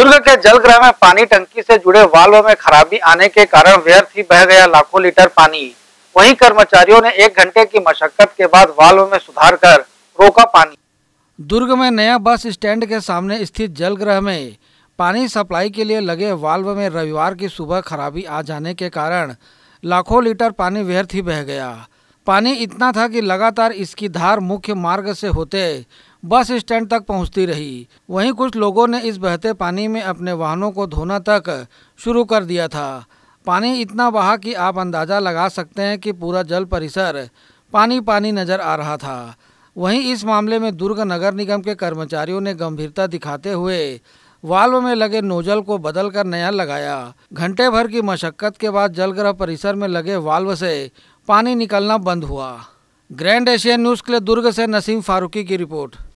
दुर्ग के जलग्रह में पानी टंकी से जुड़े वाल्व में खराबी आने के कारण व्यर्थ ही बह गया लाखों लीटर पानी वहीं कर्मचारियों ने एक घंटे की मशक्कत के बाद वाल्व में सुधार कर रोका पानी दुर्ग में नया बस स्टैंड के सामने स्थित जलग्रह में पानी सप्लाई के लिए लगे वाल्व में रविवार की सुबह खराबी आ जाने के कारण लाखों लीटर पानी व्यर्थ ही बह गया पानी इतना था कि लगातार इसकी धार मुख्य मार्ग से होते बस स्टैंड तक पहुंचती रही वहीं कुछ लोगों ने इस बहते पानी में अपने वाहनों को धोना तक शुरू कर दिया था पानी इतना बहा कि आप अंदाज़ा लगा सकते हैं कि पूरा जल परिसर पानी पानी नज़र आ रहा था वहीं इस मामले में दुर्ग नगर निगम के कर्मचारियों ने गंभीरता दिखाते हुए वाल्व में लगे नोजल को बदल कर नया लगाया घंटे भर की मशक्कत के बाद जलग्रह परिसर में लगे वाल्व से पानी निकलना बंद हुआ ग्रैंड एशियन न्यूज़ के लिए दुर्ग से नसीम फारूकी की रिपोर्ट